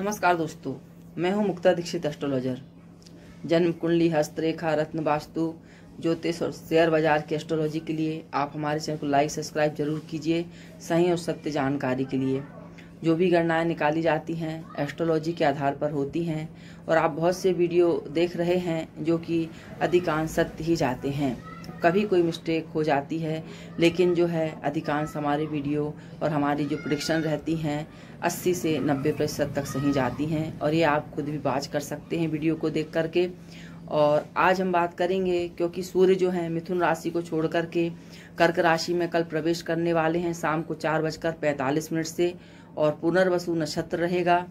नमस्कार दोस्तों मैं हूं मुक्ता दीक्षित एस्ट्रोलॉजर जन्म कुंडली हस्तरेखा रत्न वास्तु ज्योतिष और शेयर बाजार की एस्ट्रोलॉजी के लिए आप हमारे चैनल को लाइक सब्सक्राइब जरूर कीजिए सही और सत्य जानकारी के लिए जो भी गणनाएं निकाली जाती हैं एस्ट्रोलॉजी के आधार पर होती हैं और आप बहुत से वीडियो देख रहे हैं जो कि अधिकांश सत्य ही जाते हैं कभी कोई मिस्टेक हो जाती है लेकिन जो है अधिकांश हमारे वीडियो और हमारी जो प्रोडिक्शन रहती हैं 80 से 90 प्रतिशत तक सही जाती हैं और ये आप खुद भी बाज कर सकते हैं वीडियो को देख करके और आज हम बात करेंगे क्योंकि सूर्य जो है मिथुन राशि को छोड़ करके कर्क राशि में कल प्रवेश करने वाले हैं शाम को चार बजकर पैंतालीस मिनट से और पुनर्वसु नक्षत्र रहेगा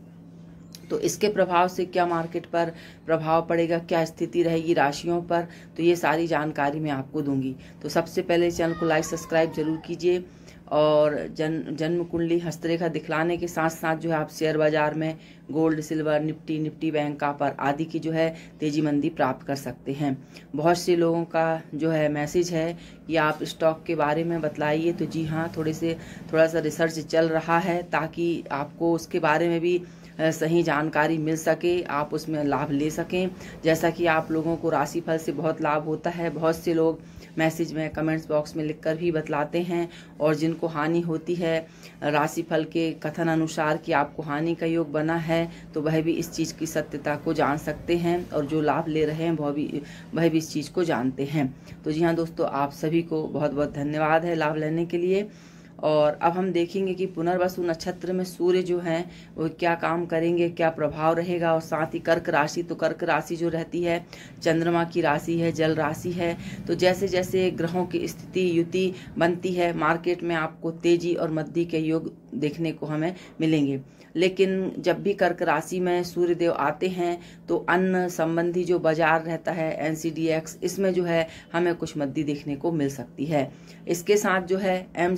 तो इसके प्रभाव से क्या मार्केट पर प्रभाव पड़ेगा क्या स्थिति रहेगी राशियों पर तो ये सारी जानकारी मैं आपको दूंगी तो सबसे पहले चैनल को लाइक सब्सक्राइब जरूर कीजिए और जन जन्म कुंडली हस्तरेखा दिखलाने के साथ साथ जो है आप शेयर बाजार में gold silver Nifty Nifty bank पर आदि की जो है तेजी मंदी प्राप्त कर सकते हैं बहुत से लोगों का जो है मैसेज है कि आप स्टॉक के बारे में बतलाइए तो जी हाँ थोड़े से थोड़ा सा रिसर्च चल रहा है ताकि आपको उसके बारे में भी सही जानकारी मिल सके आप उसमें लाभ ले सकें जैसा कि आप लोगों को राशिफल से बहुत लाभ होता है बहुत से लोग मैसेज में कमेंट्स बॉक्स में लिखकर भी बतलाते हैं और जिनको हानि होती है राशिफल के कथन अनुसार कि आपको हानि का योग बना है तो वह भी इस चीज़ की सत्यता को जान सकते हैं और जो लाभ ले रहे हैं वह भी वह भी इस चीज़ को जानते हैं तो जी हाँ दोस्तों आप सभी को बहुत बहुत धन्यवाद है लाभ लेने के लिए और अब हम देखेंगे कि पुनर्वसु नक्षत्र में सूर्य जो हैं वो क्या काम करेंगे क्या प्रभाव रहेगा और साथ ही कर्क राशि तो कर्क राशि जो रहती है चंद्रमा की राशि है जल राशि है तो जैसे जैसे ग्रहों की स्थिति युति बनती है मार्केट में आपको तेजी और मद्दी के योग देखने को हमें मिलेंगे लेकिन जब भी कर्क राशि में सूर्यदेव आते हैं तो अन्न संबंधी जो बाजार रहता है एन इसमें जो है हमें कुछ मद्दी देखने को मिल सकती है इसके साथ जो है एम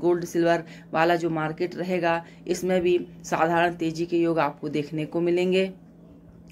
गोल्ड सिल्वर वाला जो मार्केट रहेगा इसमें भी साधारण तेजी के योग आपको देखने को मिलेंगे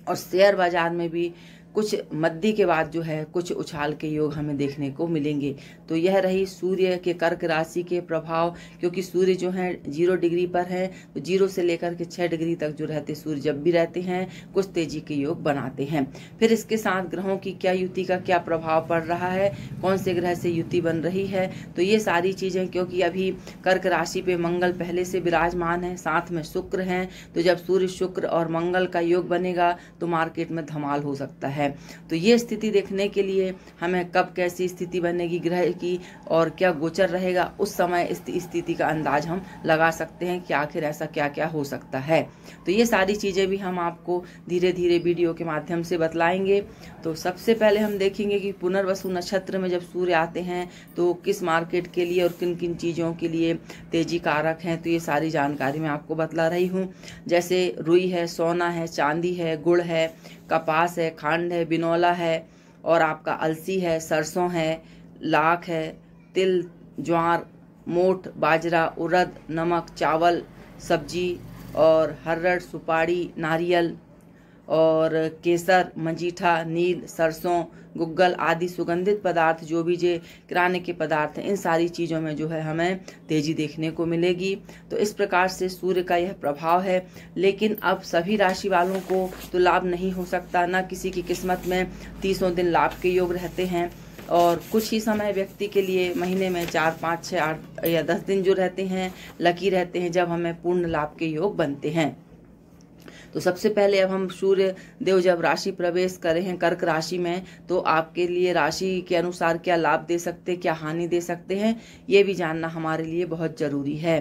और शेयर बाजार में भी कुछ मद्दी के बाद जो है कुछ उछाल के योग हमें देखने को मिलेंगे तो यह रही सूर्य के कर्क राशि के प्रभाव क्योंकि सूर्य जो है जीरो डिग्री पर है तो जीरो से लेकर के छः डिग्री तक जो रहते सूर्य जब भी रहते हैं कुछ तेजी के योग बनाते हैं फिर इसके साथ ग्रहों की क्या युति का क्या प्रभाव पड़ रहा है कौन से ग्रह से युति बन रही है तो ये सारी चीज़ें क्योंकि अभी कर्क राशि पे मंगल पहले से विराजमान है साथ में शुक्र हैं तो जब सूर्य शुक्र और मंगल का योग बनेगा तो मार्केट में धमाल हो सकता है है तो ये स्थिति देखने के लिए हमें कब कैसी स्थिति बनेगी ग्रह की और क्या गोचर रहेगा उस समय इस स्थिति का अंदाज हम लगा सकते हैं कि आखिर ऐसा क्या क्या हो सकता है तो ये सारी चीज़ें भी हम आपको धीरे धीरे वीडियो के माध्यम से बतलाएंगे तो सबसे पहले हम देखेंगे कि पुनर्वसु नक्षत्र में जब सूर्य आते हैं तो किस मार्केट के लिए और किन किन चीज़ों के लिए तेजी कारक हैं तो ये सारी जानकारी मैं आपको बतला रही हूँ जैसे रुई है सोना है चांदी है गुड़ है कपास है खांड है बिनौला है और आपका अलसी है सरसों है लाख है तिल ज्वार मोट बाजरा उड़द नमक चावल सब्जी और हर्रड़ सुपारी नारियल और केसर मंजीठा नील सरसों गुग्गल आदि सुगंधित पदार्थ जो भी जे किराने के पदार्थ हैं इन सारी चीज़ों में जो है हमें तेज़ी देखने को मिलेगी तो इस प्रकार से सूर्य का यह प्रभाव है लेकिन अब सभी राशि वालों को तो लाभ नहीं हो सकता ना किसी की किस्मत में तीसों दिन लाभ के योग रहते हैं और कुछ ही समय व्यक्ति के लिए महीने में चार पाँच छः आठ या दस दिन जो रहते हैं लकी रहते हैं जब हमें पूर्ण लाभ के योग बनते हैं तो सबसे पहले अब हम सूर्य देव जब राशि प्रवेश कर रहे हैं कर्क राशि में तो आपके लिए राशि के अनुसार क्या लाभ दे सकते हैं क्या हानि दे सकते हैं ये भी जानना हमारे लिए बहुत ज़रूरी है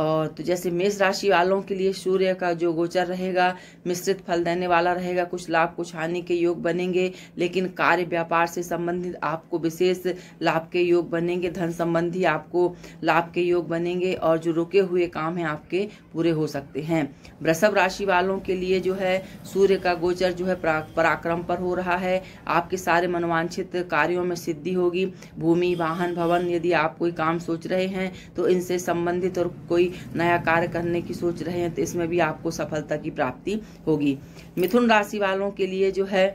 और तो जैसे मेष राशि वालों के लिए सूर्य का जो गोचर रहेगा मिश्रित फल देने वाला रहेगा कुछ लाभ कुछ हानि के योग बनेंगे लेकिन कार्य व्यापार से संबंधित आपको विशेष लाभ के योग बनेंगे धन संबंधी आपको लाभ के योग बनेंगे और जो रुके हुए काम हैं आपके पूरे हो सकते हैं वृषभ राशि वालों के आपके लिए जो है सूर्य का गोचर जो है पराक्रम पर हो रहा है आपके सारे मनवांछित कार्यों में सिद्धि होगी भूमि वाहन भवन यदि आप कोई काम सोच रहे हैं तो इनसे संबंधित और कोई नया कार्य करने की सोच रहे हैं तो इसमें भी आपको सफलता की प्राप्ति होगी मिथुन राशि वालों के लिए जो है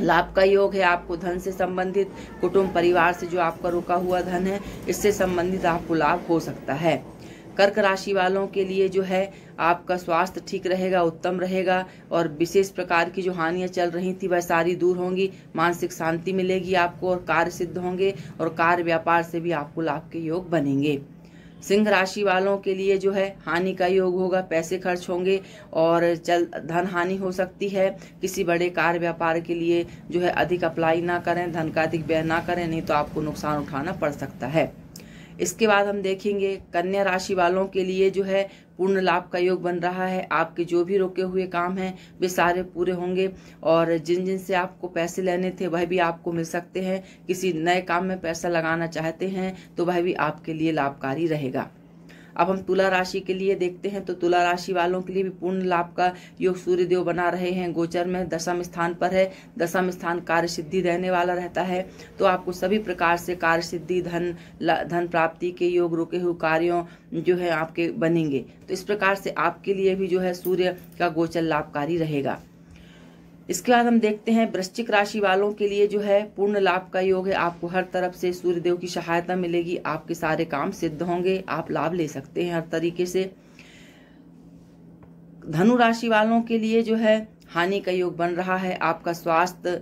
लाभ का योग है आपको धन से संबंधित कुटुंब परिवार से जो आपका रुका हुआ धन है इससे संबंधित आपको लाभ हो सकता है कर्क राशि वालों के लिए जो है आपका स्वास्थ्य ठीक रहेगा उत्तम रहेगा और विशेष प्रकार की जो हानियां चल रही थी वह सारी दूर होंगी मानसिक शांति मिलेगी आपको और कार्य सिद्ध होंगे और कार्य व्यापार से भी आपको लाभ के योग बनेंगे सिंह राशि वालों के लिए जो है हानि का योग होगा पैसे खर्च होंगे और चल धन हानि हो सकती है किसी बड़े कार्य व्यापार के लिए जो है अधिक अप्लाई ना करें धन का अधिक व्यय ना करें नहीं तो आपको नुकसान उठाना पड़ सकता है इसके बाद हम देखेंगे कन्या राशि वालों के लिए जो है पूर्ण लाभ का योग बन रहा है आपके जो भी रोके हुए काम हैं वे सारे पूरे होंगे और जिन जिन से आपको पैसे लेने थे वह भी आपको मिल सकते हैं किसी नए काम में पैसा लगाना चाहते हैं तो वह भी आपके लिए लाभकारी रहेगा अब हम तुला राशि के लिए देखते हैं तो तुला राशि वालों के लिए भी पूर्ण लाभ का योग सूर्यदेव बना रहे हैं गोचर में दशम स्थान पर है दशम स्थान कार्य सिद्धि रहने वाला रहता है तो आपको सभी प्रकार से कार्य सिद्धि धन धन प्राप्ति के योग रुके हुए कार्यों जो है आपके बनेंगे तो इस प्रकार से आपके लिए भी जो है सूर्य का गोचर लाभकारी रहेगा इसके बाद हम देखते हैं वृश्चिक राशि वालों के लिए जो है पूर्ण लाभ का योग है आपको हर तरफ से सूर्यदेव की सहायता मिलेगी आपके सारे काम सिद्ध होंगे आप लाभ ले सकते हैं हर तरीके से धनु राशि वालों के लिए जो है हानि का योग बन रहा है आपका स्वास्थ्य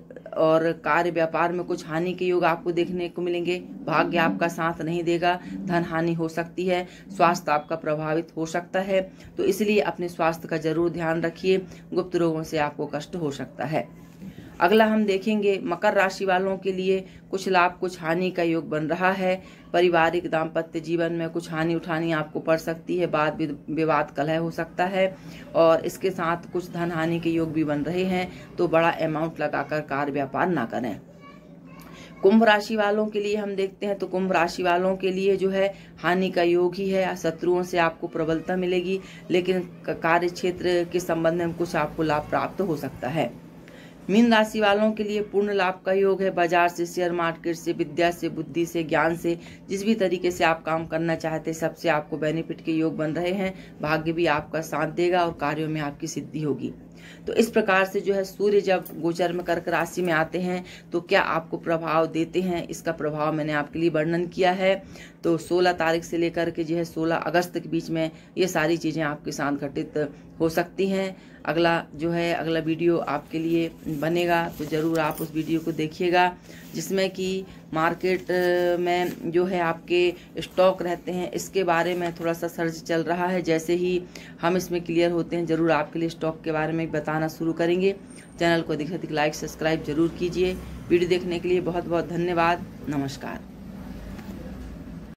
और कार्य व्यापार में कुछ हानि के योग आपको देखने को मिलेंगे भाग्य आपका साथ नहीं देगा धन हानि हो सकती है स्वास्थ्य आपका प्रभावित हो सकता है तो इसलिए अपने स्वास्थ्य का जरूर ध्यान रखिए गुप्त रोगों से आपको कष्ट हो सकता है अगला हम देखेंगे मकर राशि वालों के लिए कुछ लाभ कुछ हानि का योग बन रहा है पारिवारिक दाम्पत्य जीवन में कुछ हानि उठानी आपको पड़ सकती है बाद विवाद कलह हो सकता है और इसके साथ कुछ धन हानि के योग भी बन रहे हैं तो बड़ा अमाउंट लगाकर कार्य व्यापार ना करें कुंभ राशि वालों के लिए हम देखते हैं तो कुंभ राशि वालों के लिए जो है हानि का योग ही है शत्रुओं से आपको प्रबलता मिलेगी लेकिन कार्य क्षेत्र के संबंध में कुछ आपको लाभ प्राप्त हो सकता है मीन राशि वालों के लिए पूर्ण लाभ का योग है बाजार से शेयर मार्केट से विद्या से बुद्धि से ज्ञान से जिस भी तरीके से आप काम करना चाहते हैं सबसे आपको बेनिफिट के योग बन रहे हैं भाग्य भी आपका साथ देगा और कार्यों में आपकी सिद्धि होगी तो इस प्रकार से जो है सूर्य जब गोचर में कर्क राशि में आते हैं तो क्या आपको प्रभाव देते हैं इसका प्रभाव मैंने आपके लिए वर्णन किया है तो 16 तारीख से लेकर के जो है 16 अगस्त के बीच में ये सारी चीज़ें आपके साथ घटित हो सकती हैं अगला जो है अगला वीडियो आपके लिए बनेगा तो ज़रूर आप उस वीडियो को देखिएगा जिसमें कि मार्केट में जो है आपके स्टॉक रहते हैं इसके बारे में थोड़ा सा सर्च चल रहा है जैसे ही हम इसमें क्लियर होते हैं ज़रूर आपके लिए स्टॉक के बारे में बताना शुरू करेंगे चैनल को अधिक से अधिक लाइक सब्सक्राइब जरूर कीजिए वीडियो देखने के लिए बहुत बहुत धन्यवाद नमस्कार